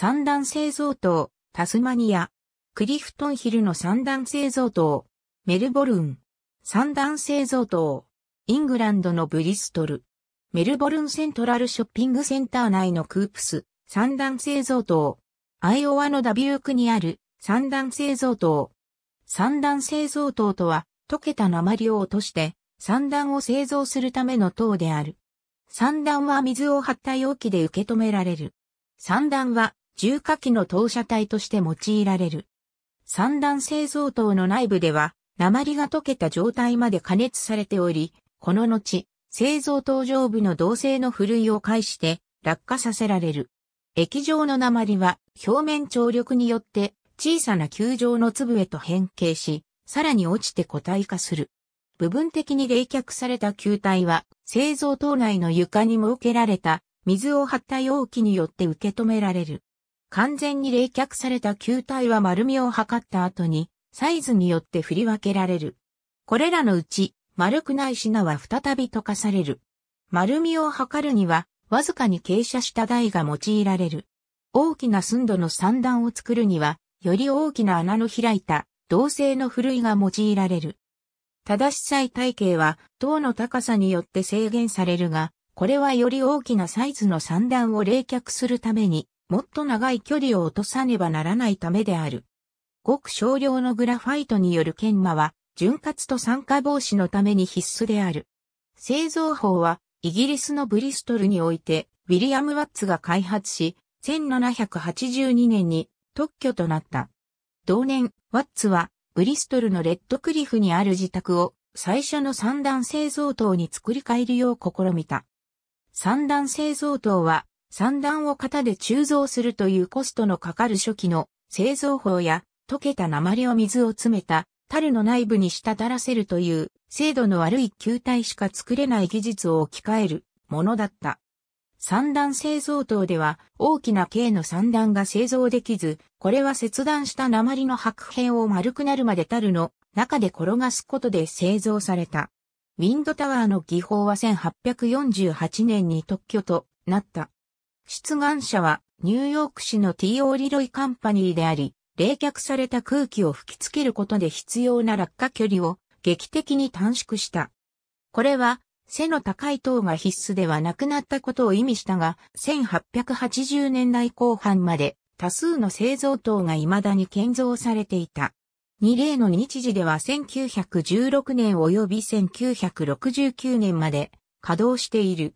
三段製造塔、タスマニア。クリフトンヒルの三段製造塔、メルボルン。三段製造塔、イングランドのブリストル。メルボルンセントラルショッピングセンター内のクープス、三段製造塔。アイオワのダビュークにある三段製造塔。三段製造塔とは、溶けた鉛を落として、三段を製造するための塔である。三段は水を張った容器で受け止められる。三段は重火器の投射体として用いられる。三段製造塔の内部では、鉛が溶けた状態まで加熱されており、この後、製造塔上部の銅製のふるいを介して落下させられる。液状の鉛は表面張力によって小さな球状の粒へと変形し、さらに落ちて固体化する。部分的に冷却された球体は製造塔内の床に設けられた水を張った容器によって受け止められる。完全に冷却された球体は丸みを測った後に、サイズによって振り分けられる。これらのうち、丸くない品は再び溶かされる。丸みを測るには、わずかに傾斜した台が用いられる。大きな寸度の三段を作るには、より大きな穴の開いた、銅製のふるいが用いられる。正しさ体系は、塔の高さによって制限されるが、これはより大きなサイズの三段を冷却するためにもっと長い距離を落とさねばならないためである。ごく少量のグラファイトによる研磨は、潤滑と酸化防止のために必須である。製造法は、イギリスのブリストルにおいて、ウィリアム・ワッツが開発し、1782年に特許となった。同年、ワッツは、ブリストルのレッドクリフにある自宅を、最初の三段製造塔に作り変えるよう試みた。三段製造塔は、三段を型で鋳造するというコストのかかる初期の製造法や溶けた鉛を水を詰めた樽の内部に滴らせるという精度の悪い球体しか作れない技術を置き換えるものだった。三段製造等では大きな径の三段が製造できず、これは切断した鉛の白片を丸くなるまで樽の中で転がすことで製造された。ウィンドタワーの技法は1848年に特許となった。出願者はニューヨーク市の T.O. リロイカンパニーであり、冷却された空気を吹きつけることで必要な落下距離を劇的に短縮した。これは背の高い塔が必須ではなくなったことを意味したが、1880年代後半まで多数の製造塔が未だに建造されていた。二例の日時では1916年及び1969年まで稼働している。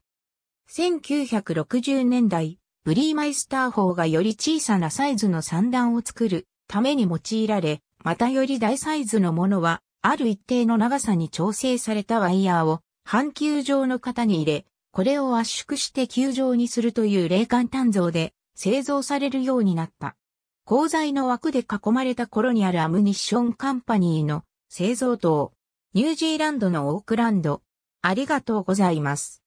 1960年代、ブリーマイスター法がより小さなサイズの三段を作るために用いられ、またより大サイズのものは、ある一定の長さに調整されたワイヤーを半球状の型に入れ、これを圧縮して球状にするという霊感炭造で製造されるようになった。鋼材の枠で囲まれた頃にあるアムニッションカンパニーの製造棟、ニュージーランドのオークランド。ありがとうございます。